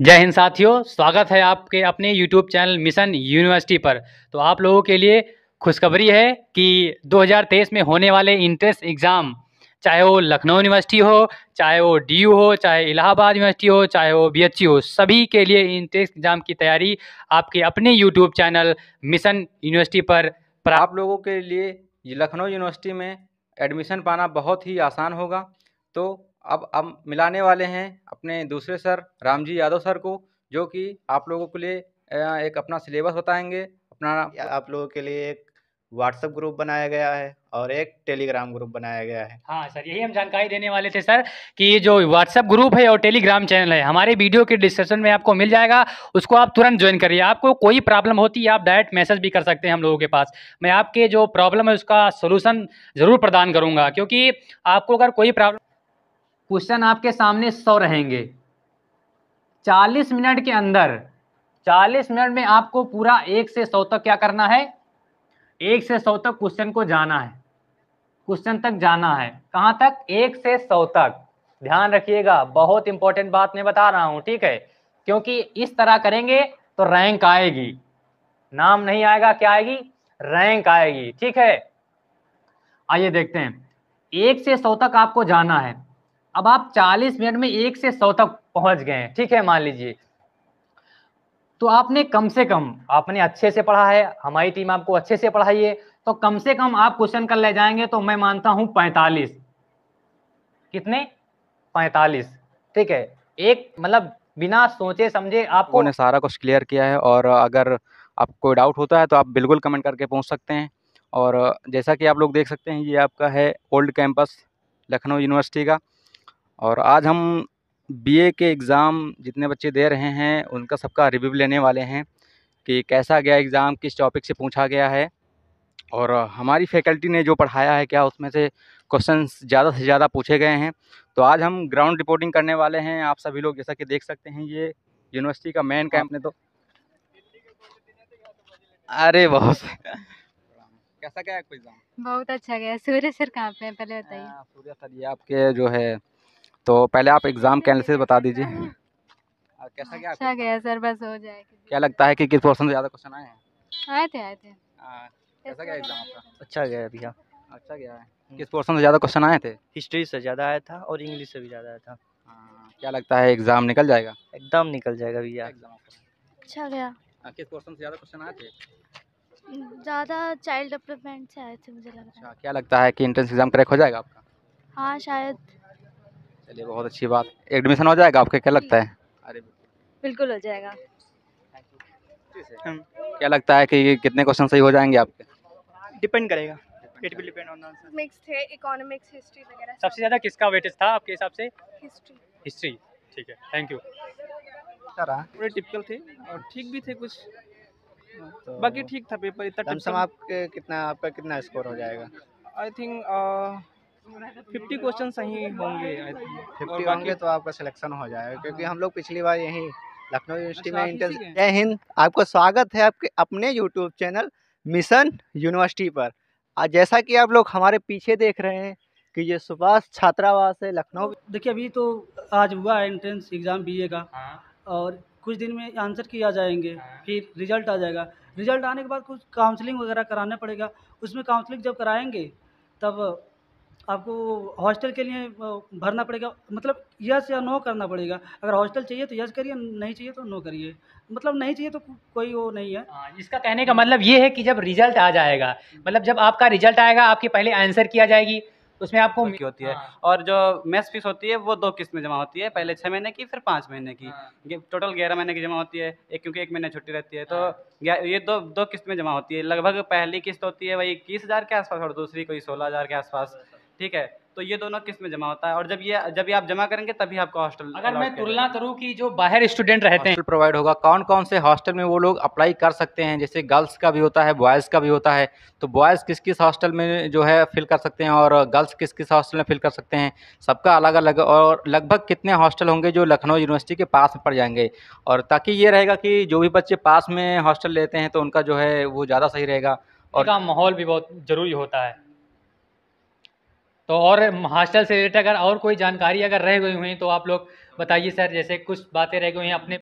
जय हिंद साथियों स्वागत है आपके अपने YouTube चैनल मिशन यूनिवर्सिटी पर तो आप लोगों के लिए खुशखबरी है कि 2023 में होने वाले इंट्रेंस एग्ज़ाम चाहे वो लखनऊ यूनिवर्सिटी हो चाहे वो डी हो चाहे इलाहाबाद यूनिवर्सिटी हो चाहे वो बी e हो सभी के लिए इंट्रेंस एग्ज़ाम की तैयारी आपके अपने यूट्यूब चैनल मिशन यूनिवर्सिटी पर आप लोगों के लिए लखनऊ यूनिवर्सिटी में एडमिशन पाना बहुत ही आसान होगा तो अब हम मिलाने वाले हैं अपने दूसरे सर रामजी यादव सर को जो कि आप लोगों के लिए एक अपना सिलेबस बताएंगे अपना आप लोगों के लिए एक व्हाट्सएप ग्रुप बनाया गया है और एक टेलीग्राम ग्रुप बनाया गया है हाँ सर यही हम जानकारी देने वाले थे सर कि ये जो व्हाट्सएप ग्रुप है और टेलीग्राम चैनल है हमारे वीडियो के डिस्क्रिप्शन में आपको मिल जाएगा उसको आप तुरंत ज्वाइन करिए आपको कोई प्रॉब्लम होती है आप डायरेक्ट मैसेज भी कर सकते हैं हम लोगों के पास मैं आपके जो प्रॉब्लम है उसका सोल्यूशन ज़रूर प्रदान करूँगा क्योंकि आपको अगर कोई प्रॉब्लम क्वेश्चन आपके सामने सौ रहेंगे चालीस मिनट के अंदर चालीस मिनट में आपको पूरा एक से सौ तक क्या करना है एक से सौ तक क्वेश्चन को जाना है क्वेश्चन तक जाना है कहाँ तक एक से सौ तक ध्यान रखिएगा बहुत इंपॉर्टेंट बात मैं बता रहा हूँ ठीक है क्योंकि इस तरह करेंगे तो रैंक आएगी नाम नहीं आएगा क्या आएगी रैंक आएगी ठीक है आइए देखते हैं एक से सौ तक आपको जाना है अब आप 40 मिनट में एक से सौ तक पहुंच गए हैं ठीक है मान लीजिए तो आपने कम से कम आपने अच्छे से पढ़ा है हमारी टीम आपको अच्छे से पढ़ाई है तो कम से कम आप क्वेश्चन कर ले जाएंगे तो मैं मानता हूं पैंतालीस कितने पैंतालीस ठीक है एक मतलब बिना सोचे समझे आपको ने सारा कुछ क्लियर किया है और अगर आपको डाउट होता है तो आप बिल्कुल कमेंट करके पूछ सकते हैं और जैसा कि आप लोग देख सकते हैं ये आपका है ओल्ड कैंपस लखनऊ यूनिवर्सिटी का और आज हम बीए के एग्ज़ाम जितने बच्चे दे रहे हैं उनका सबका रिव्यू लेने वाले हैं कि कैसा गया एग्ज़ाम किस टॉपिक से पूछा गया है और हमारी फैकल्टी ने जो पढ़ाया है क्या उसमें से क्वेश्चन ज़्यादा से ज़्यादा पूछे गए हैं तो आज हम ग्राउंड रिपोर्टिंग करने वाले हैं आप सभी लोग जैसा कि देख सकते हैं ये यूनिवर्सिटी का मेन कैंप हाँ। ने तो अरे बहुत कैसा गया एग्जाम बहुत अच्छा गया सूर्य सर कहाँ पे पहले बताइए हाँ, सूर्य सर ये आपके जो है तो पहले आप एग्ज़ाम के एनालिसिस बता दीजिए अच्छा गया सर बस हो जाएगा क्या लगता है कि किस पोर्सन से ज़्यादा क्वेश्चन आए हैं आए थे आए थे कैसा गया एग्ज़ाम आपका अच्छा गया भैया हाँ। अच्छा गया है किस पोर्सन से ज़्यादा क्वेश्चन आए थे हिस्ट्री से ज़्यादा आया था और इंग्लिश से भी ज़्यादा आया था क्या लगता है एग्ज़ाम निकल जाएगा एकदम निकल जाएगा भैया अच्छा गया किस पोर्सन से ज़्यादा क्वेश्चन आए थे ज़्यादा चाइल्ड डेवलपमेंट से आए थे मुझे लग रहा है अच्छा, क्या लगता है कि एंट्रेंस एग्ज़ाम क्रैक हो जाएगा आपका हाँ शायद चलिए बहुत अच्छी बात एडमिशन हो जाएगा आपके क्या लगता है अरे बिल्कुल हो जाएगा क्या लगता है कि कितने क्वेश्चन सही हो जाएंगे आपके डिपेंड करेगा it will depend on answer mix थे इकोनॉमिक्स हिस्ट्री वगैरह सबसे ज्यादा किसका वेटेज था आपके हिसाब से हिस्ट्री हिस्ट्री ठीक है थैंक यू सारा पूरे टिपिकल थे और ठीक भी थे कुछ तो बाकी ठीक था पेपर इतना आपके कितना आपका कितना स्कोर हो जाएगा आई थिंक फिफ्टी क्वेश्चन सही होंगे फिफ्टी होंगे तो आपका सिलेक्शन हो जाएगा क्योंकि हम लोग पिछली बार यहीं लखनऊ यूनिवर्सिटी अच्छा, में इंटर जय हिंद आपको स्वागत है आपके अपने यूट्यूब चैनल मिशन यूनिवर्सिटी पर आज जैसा कि आप लोग हमारे पीछे देख रहे हैं कि ये सुभाष छात्रावास है लखनऊ तो देखिए अभी तो आज हुआ है एंट्रेंस एग्ज़ाम बीए का हाँ। और कुछ दिन में आंसर किए आ जाएंगे हाँ। फिर रिजल्ट आ जाएगा रिजल्ट आने के बाद कुछ काउंसलिंग वगैरह कराना पड़ेगा उसमें काउंसलिंग जब कराएंगे तब आपको हॉस्टल के लिए भरना पड़ेगा मतलब यस या नो करना पड़ेगा अगर हॉस्टल चाहिए तो यस करिए नहीं चाहिए तो नो करिए मतलब नहीं चाहिए तो कोई वो नहीं है आ, हाँ, इसका कहने का मतलब ये है कि जब रिजल्ट आ जाएगा मतलब जब आपका रिजल्ट आएगा आपकी पहले आंसर किया जाएगी उसमें आपको होती है हाँ। और जो मेस फीस होती है वो दो किस्त में जमा होती है पहले छः महीने की फिर पाँच महीने की हाँ। टोटल ग्यारह महीने की जमा होती है एक क्योंकि एक महीने छुट्टी रहती है तो हाँ। ये दो दो किस्त में जमा होती है लगभग पहली किस्त होती है वही इक्कीस हज़ार के आसपास और दूसरी कोई सोलह हज़ार के आसपास ठीक है तो ये दोनों किस में जमा होता है और जब ये जब ये आप जमा करेंगे तभी आपका हॉस्टल अगर मैं तुलना करूँ कि जो बाहर स्टूडेंट रहते हैं प्रोवाइड होगा कौन कौन से हॉस्टल में वो लोग अप्लाई कर सकते हैं जैसे गर्ल्स का भी होता है बॉयज़ का भी होता है तो बॉयज़ किस किस हॉस्टल में जो है फिल कर सकते हैं और गर्ल्स किस किस हॉस्टल में फिल कर सकते हैं सबका अलग अलग और लगभग कितने हॉस्टल होंगे जो लखनऊ यूनिवर्सिटी के पास में पड़ जाएंगे और ताकि ये रहेगा कि जो भी बच्चे पास में हॉस्टल लेते हैं तो उनका जो है वो ज़्यादा सही रहेगा और का माहौल भी बहुत ज़रूरी होता है तो और हॉस्टल से रिलेटेड अगर और कोई जानकारी अगर रह गई हुई तो आप लोग बताइए सर जैसे कुछ बातें रह गई हैं अपने